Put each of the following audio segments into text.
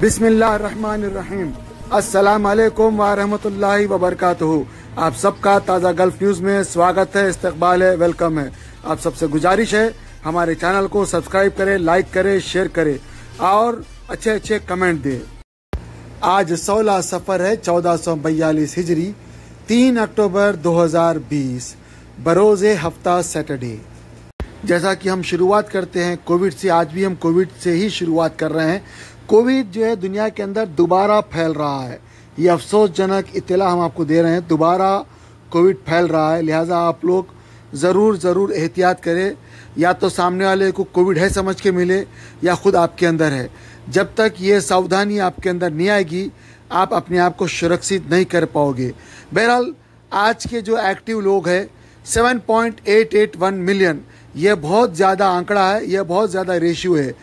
बिस्मिल्लाम असलकम वरहमतुल्लाहि वबरकातुहू आप सबका ताज़ा गल्फ न्यूज़ में स्वागत है इस्तकबाल है वेलकम है आप सबसे गुजारिश है हमारे चैनल को सब्सक्राइब करें लाइक करें शेयर करें और अच्छे अच्छे कमेंट दें आज 16 सफ़र है चौदह हिजरी 3 अक्टूबर 2020 बरोज़ हफ्ता सैटरडे जैसा कि हम शुरुआत करते हैं कोविड से आज भी हम कोविड से ही शुरुआत कर रहे हैं कोविड जो है दुनिया के अंदर दोबारा फैल रहा है ये अफसोसजनक इतला हम आपको दे रहे हैं दोबारा कोविड फैल रहा है लिहाजा आप लोग ज़रूर ज़रूर एहतियात करें या तो सामने वाले को कोविड है समझ के मिले या ख़ुद आपके अंदर है जब तक ये सावधानी आपके अंदर नहीं आएगी आप अपने आप को सुरक्षित नहीं कर पाओगे बहरहाल आज के जो एक्टिव लोग हैं seven point eight eight one million यह बहुत ज़्यादा आंकड़ा है यह बहुत ज़्यादा रेशियो है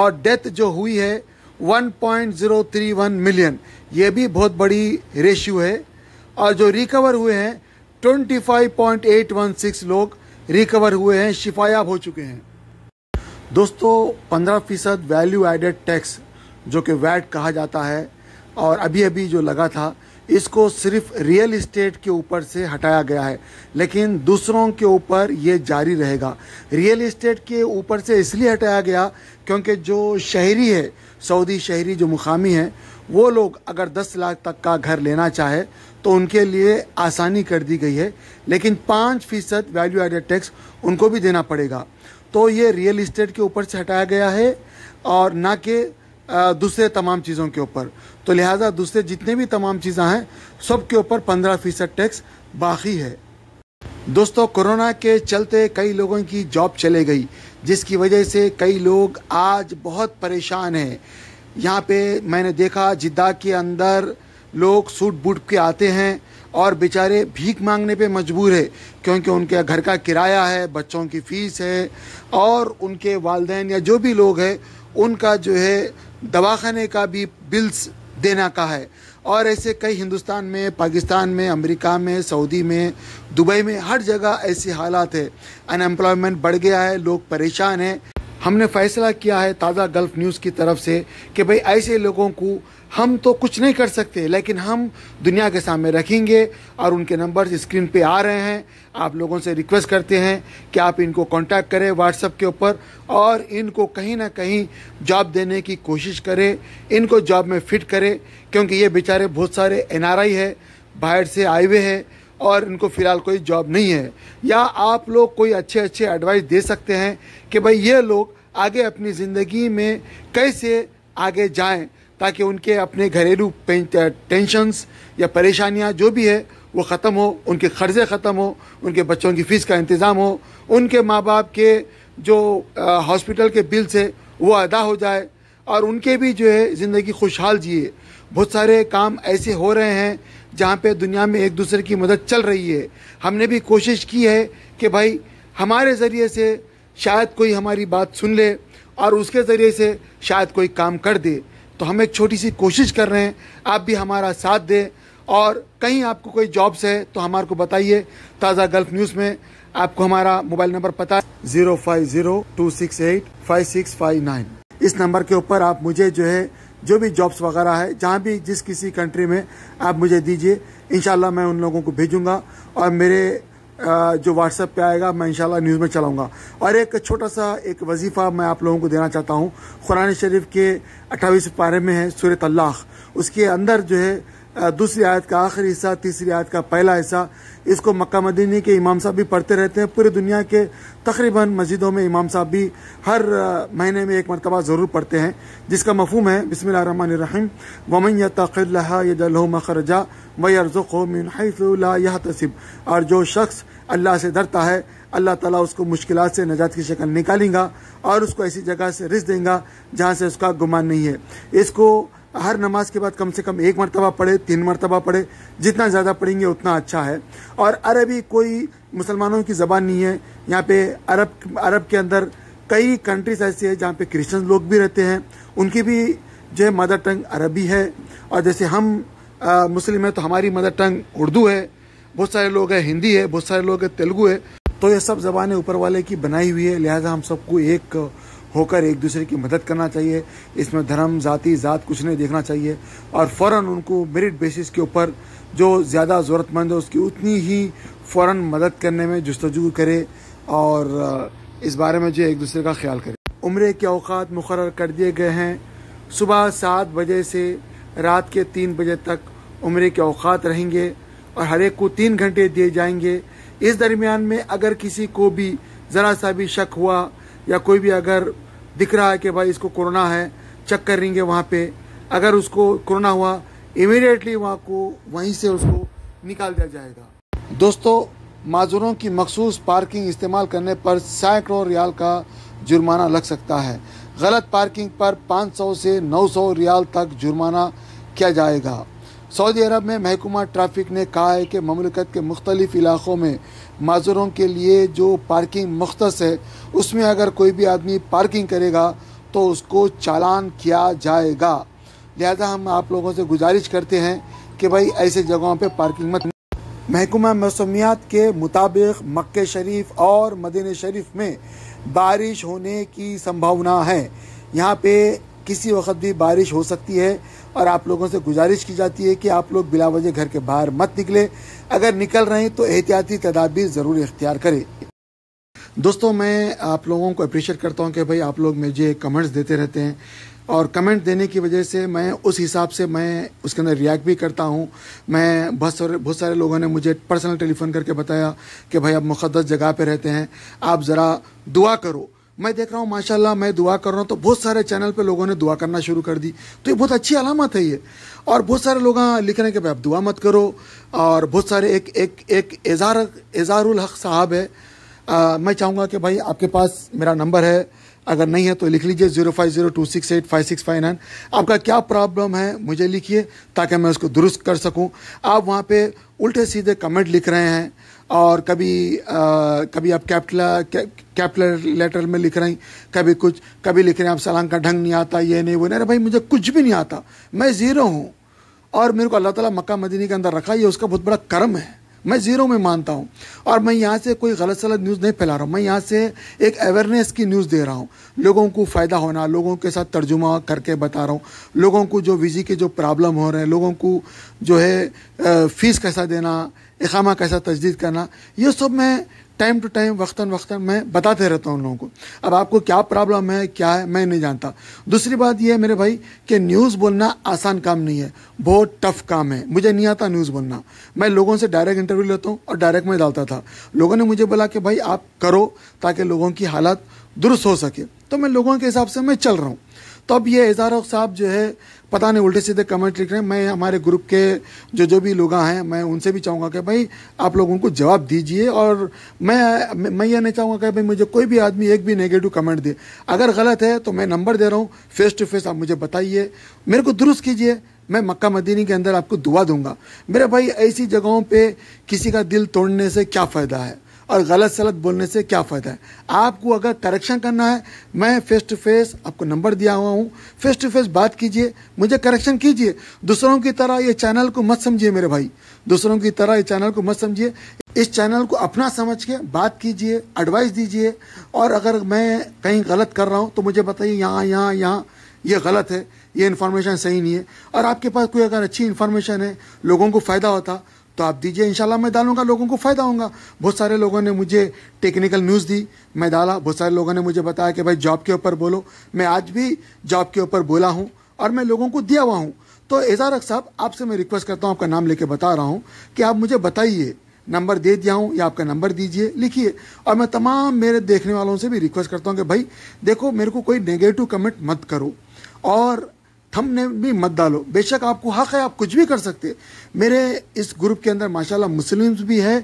और डेथ जो हुई है 1.031 मिलियन ये भी बहुत बड़ी रेशियो है और जो रिकवर हुए हैं 25.816 लोग रिकवर हुए हैं शिफायाब हो चुके हैं दोस्तों 15 फीसद वैल्यू एडेड टैक्स जो कि वैट कहा जाता है और अभी अभी जो लगा था इसको सिर्फ रियल इस्टेट के ऊपर से हटाया गया है लेकिन दूसरों के ऊपर ये जारी रहेगा रियल इस्टेट के ऊपर से इसलिए हटाया गया क्योंकि जो शहरी है सऊदी शहरी जो मुकामी हैं वो लोग अगर 10 लाख तक का घर लेना चाहे तो उनके लिए आसानी कर दी गई है लेकिन पाँच फीसद वैल्यू एडेड टैक्स उनको भी देना पड़ेगा तो ये रियल इस्टेट के ऊपर से हटाया गया है और ना कि दूसरे तमाम चीज़ों के ऊपर तो लिहाजा दूसरे जितने भी तमाम चीज़ें हैं सब के ऊपर पंद्रह फीसद टैक्स बाकी है दोस्तों कोरोना के चलते कई लोगों की जॉब चले गई जिसकी वजह से कई लोग आज बहुत परेशान हैं यहाँ पे मैंने देखा जिद्दा के अंदर लोग सूट बूट के आते हैं और बेचारे भीख मांगने पे मजबूर है क्योंकि उनके घर का किराया है बच्चों की फ़ीस है और उनके वालदेन या जो भी लोग हैं उनका जो है दवाखाने का भी बिल्स देना का है और ऐसे कई हिंदुस्तान में पाकिस्तान में अमेरिका में सऊदी में दुबई में हर जगह ऐसे हालात है अनएम्प्लॉयमेंट बढ़ गया है लोग परेशान हैं हमने फैसला किया है ताज़ा गल्फ न्यूज़ की तरफ से कि भाई ऐसे लोगों को हम तो कुछ नहीं कर सकते लेकिन हम दुनिया के सामने रखेंगे और उनके नंबर्स स्क्रीन पे आ रहे हैं आप लोगों से रिक्वेस्ट करते हैं कि आप इनको कांटेक्ट करें व्हाट्सएप के ऊपर और इनको कहीं ना कहीं जॉब देने की कोशिश करें इनको जॉब में फिट करें क्योंकि ये बेचारे बहुत सारे एन है बाहर से आए हुए हैं और इनको फ़िलहाल कोई जॉब नहीं है या आप लोग कोई अच्छे अच्छे एडवाइस दे सकते हैं कि भाई ये लोग आगे अपनी ज़िंदगी में कैसे आगे जाएं ताकि उनके अपने घरेलू टेंशंस या परेशानियां जो भी है वो ख़त्म हो उनके कर्ज़े ख़त्म हो उनके बच्चों की फ़ीस का इंतज़ाम हो उनके माँ बाप के जो हॉस्पिटल के बिल्स है वो अदा हो जाए और उनके भी जो है ज़िंदगी खुशहाल जिए बहुत सारे काम ऐसे हो रहे हैं जहाँ पे दुनिया में एक दूसरे की मदद चल रही है हमने भी कोशिश की है कि भाई हमारे ज़रिए से शायद कोई हमारी बात सुन ले और उसके ज़रिए से शायद कोई काम कर दे तो हम एक छोटी सी कोशिश कर रहे हैं आप भी हमारा साथ दें और कहीं आपको कोई जॉब्स है तो हमारे को बताइए ताज़ा गल्फ न्यूज़ में आपको हमारा मोबाइल नंबर पता zero five zero two six eight five six five nine इस नंबर के ऊपर आप मुझे जो है जो भी जॉब्स वगैरह है जहाँ भी जिस किसी कंट्री में आप मुझे दीजिए इन मैं उन लोगों को भेजूँगा और मेरे जो व्हाट्सएप पे आएगा मैं इनशाला न्यूज़ में चलाऊंगा और एक छोटा सा एक वजीफ़ा मैं आप लोगों को देना चाहता हूँ कुरान शरीफ के अट्ठावी पारे में है सूरत अल्लाह उसके अंदर जो है दूसरी आयत का आखिरी हिस्सा तीसरी आयत का पहला हिस्सा इसको मक्का मदीनी के इमाम साहब भी पढ़ते रहते हैं पूरी दुनिया के तकरीबन मस्जिदों में इमाम साहब भी हर महीने में एक मरतबा ज़रूर पढ़ते हैं जिसका मफहम है बसमीम वमन तक़ल्ला मखरजा वर्ज़ो मिन यह तसिब और जो शख्स अल्लाह से डरता है अल्लाह ताला उसको मुश्किल से नजात की शक्ल निकालेंगा और उसको ऐसी जगह से रिस देंगे जहाँ से उसका गुमान नहीं है इसको हर नमाज के बाद कम से कम एक मरतबा पढ़े तीन मरतबा पढ़े जितना ज़्यादा पढ़ेंगे उतना अच्छा है और अरबी कोई मुसलमानों की ज़बान नहीं है यहाँ पे अरब अरब के अंदर कई कंट्रीज ऐसी है जहाँ पे क्रिश्चन लोग भी रहते हैं उनकी भी जो है मदर टंग अरबी है और जैसे हम आ, मुस्लिम हैं तो हमारी मदर टंग उर्दू है बहुत सारे लोग हैं हिंदी है बहुत सारे लोग हैं तेलुगू है तो ये सब जबान ऊपर वाले की बनाई हुई है लिहाजा हम सबको एक होकर एक दूसरे की मदद करना चाहिए इसमें धर्म जाति ज़ात कुछ नहीं देखना चाहिए और फ़ौर उनको मेरिट बेसिस के ऊपर जो ज़्यादा ज़रूरतमंद है उसकी उतनी ही फ़ौर मदद करने में जस्तजू करे और इस बारे में जो एक दूसरे का ख्याल करें उम्र के अवकात मुकर कर दिए गए हैं सुबह सात बजे से रात के तीन बजे तक उम्र के अवकात रहेंगे और हर एक को तीन घंटे दिए जाएंगे इस दरमियान में अगर किसी को भी ज़रा सा भी शक हुआ या कोई भी अगर दिख रहा है कि भाई इसको कोरोना है चेक करेंगे वहाँ पे अगर उसको कोरोना हुआ इमीडिएटली वहाँ को वहीं से उसको निकाल दिया जाएगा दोस्तों माजूरों की मखसूस पार्किंग इस्तेमाल करने पर सैकड़ों रियाल का जुर्माना लग सकता है गलत पार्किंग पर 500 से 900 रियाल तक जुर्माना किया जाएगा सऊदी अरब में महकुमा ट्रैफिक ने कहा है कि ममलकत के मुख्तलिफ इलाक़ों में माजरों के लिए जो पार्किंग मुख्त है उसमें अगर कोई भी आदमी पार्किंग करेगा तो उसको चालान किया जाएगा लिहाजा हम आप लोगों से गुजारिश करते हैं कि भाई ऐसे जगहों पर पार्किंग मत महकुमा मौसमियात के मुताबिक मक्के शरीफ और मदीन शरीफ में बारिश होने की संभावना है यहाँ पे किसी वक्त भी बारिश हो सकती है और आप लोगों से गुजारिश की जाती है कि आप लोग बिला वजह घर के बाहर मत निकले अगर निकल रहे हैं तो एहतियाती तदाबीर ज़रूर इख्तियार करें दोस्तों मैं आप लोगों को अप्रिशिएट करता हूँ कि भाई आप लोग मुझे कमेंट्स देते रहते हैं और कमेंट देने की वजह से मैं उस हिसाब से मैं उसके अंदर रिएक्ट भी करता हूँ मैं बहुत सारे बहुत सारे लोगों ने मुझे पर्सनल टेलीफोन करके बताया कि भाई आप मुकदस जगह पे रहते हैं आप ज़रा दुआ करो मैं देख रहा हूँ माशाल्लाह मैं दुआ कर रहा हूँ तो बहुत सारे चैनल पे लोगों ने दुआ करना शुरू कर दी तो ये बहुत अच्छी अलामत है ये और बहुत सारे लोग लिख रहे हैं कि आप दुआ मत करो और बहुत सारे एक एक एक एजार एजारुल हक साहब है आ, मैं चाहूँगा कि भाई आपके पास मेरा नंबर है अगर नहीं है तो लिख लीजिए zero five zero two six eight five six five nine आपका क्या प्रॉब्लम है मुझे लिखिए ताकि मैं उसको दुरुस्त कर सकूँ आप वहाँ पर उल्टे सीधे कमेंट लिख रहे हैं और कभी आ, कभी आप कैपिटल कैपिटल लेटर में लिख रही कभी कुछ कभी लिख रहे हैं आप सलांग का ढंग नहीं आता ये नहीं वो नहीं अरे भाई मुझे कुछ भी नहीं आता मैं ज़ीरो हूँ और मेरे को अल्लाह ताला मक्का मदीनी के अंदर रखा ये उसका बहुत बड़ा कर्म है मैं ज़ीरो में मानता हूँ और मैं यहाँ से कोई गलत सलत न्यूज़ नहीं फैला रहा हूँ मैं यहाँ से एक अवेयरनेस की न्यूज़ दे रहा हूँ लोगों को फ़ायदा होना लोगों के साथ तर्जुमा करके बता रहा हूँ लोगों को जो विजी के जो प्रॉब्लम हो रहे हैं लोगों को जो है फ़ीस कैसा देना इकामा कैसा तजदीद करना ये सब मैं टाइम टू टाइम वक्ता वक्ता मैं बताते रहता हूँ उन लोगों को अब आपको क्या प्रॉब्लम है क्या है मैं नहीं जानता दूसरी बात यह है मेरे भाई कि न्यूज़ बोलना आसान काम नहीं है बहुत टफ काम है मुझे नहीं आता न्यूज़ बोलना मैं लोगों से डायरेक्ट इंटरव्यू लेता हूँ और डायरेक्ट मैं डालता था लोगों ने मुझे बोला कि भाई आप करो ताकि लोगों की हालात दुरुस्त हो सके तो मैं लोगों के हिसाब से मैं चल रहा हूँ तब ये एजारोक साहब जो है पता नहीं उल्टे सीधे कमेंट लिख रहे हैं मैं हमारे ग्रुप के जो जो भी लोग हैं मैं उनसे भी चाहूँगा कि भाई आप लोग उनको जवाब दीजिए और मैं मैं ये नहीं चाहूँगा कि भाई मुझे कोई भी आदमी एक भी नेगेटिव कमेंट दे अगर गलत है तो मैं नंबर दे रहा हूँ फेस टू फेस आप मुझे बताइए मेरे को दुरुस्त कीजिए मैं मक्का मदीनी के अंदर आपको दुआ दूंगा मेरे भाई ऐसी जगहों पर किसी का दिल तोड़ने से क्या फ़ायदा है और गलत सलत बोलने से क्या फ़ायदा है आपको अगर करेक्शन करना है मैं फेस टू फेस आपको नंबर दिया हुआ हूँ फेस टू फेस बात कीजिए मुझे करेक्शन कीजिए दूसरों की तरह ये चैनल को मत समझिए मेरे भाई दूसरों की तरह ये चैनल को मत समझिए इस चैनल को अपना समझ के बात कीजिए एडवाइस दीजिए और अगर मैं कहीं गलत कर रहा हूँ तो मुझे बताइए यहाँ यहाँ यहाँ ये गलत है ये इन्फॉर्मेशन सही नहीं है और आपके पास कोई अगर अच्छी इन्फॉर्मेशन है लोगों को फ़ायदा होता तो आप दीजिए इंशाल्लाह मैं डालूंगा लोगों को फ़ायदा होगा बहुत सारे लोगों ने मुझे टेक्निकल न्यूज़ दी मैं डाला बहुत सारे लोगों ने मुझे बताया कि भाई जॉब के ऊपर बोलो मैं आज भी जॉब के ऊपर बोला हूँ और मैं लोगों को दिया हुआ हूँ तो एजारक साहब आपसे मैं रिक्वेस्ट करता हूँ आपका नाम लेके बता रहा हूँ कि आप मुझे बताइए नंबर दे दिया हूँ या आपका नंबर दीजिए लिखिए और मैं तमाम मेरे देखने वालों से भी रिक्वेस्ट करता हूँ कि भाई देखो मेरे को कोई नेगेटिव कमेंट मत करो और थमने भी मत डालो बेशक आपको हक है आप कुछ भी कर सकते मेरे इस ग्रुप के अंदर माशाल्लाह मुस्लिम्स भी है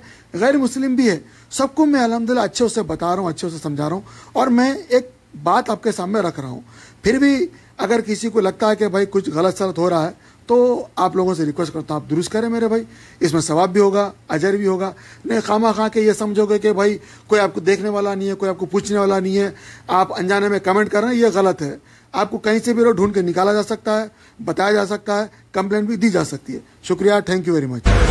गैर मुस्लिम भी है सबको मैं अलहमदिल्ला अच्छे से बता रहा हूँ अच्छे से समझा रहा हूँ और मैं एक बात आपके सामने रख रहा हूँ फिर भी अगर किसी को लगता है कि भाई कुछ गलत सलत हो रहा है तो आप लोगों से रिक्वेस्ट करता हूँ आप दुरुस्त करें मेरे भाई इसमें सवाब भी होगा अजर भी होगा नहीं खामा खा के ये समझोगे कि भाई कोई आपको देखने वाला नहीं है कोई आपको पूछने वाला नहीं है आप अनजाने में कमेंट कर रहे हैं ये गलत है आपको कहीं से भी रो ढूंढ के निकाला जा सकता है बताया जा सकता है कंप्लेंट भी दी जा सकती है शुक्रिया थैंक यू वेरी मच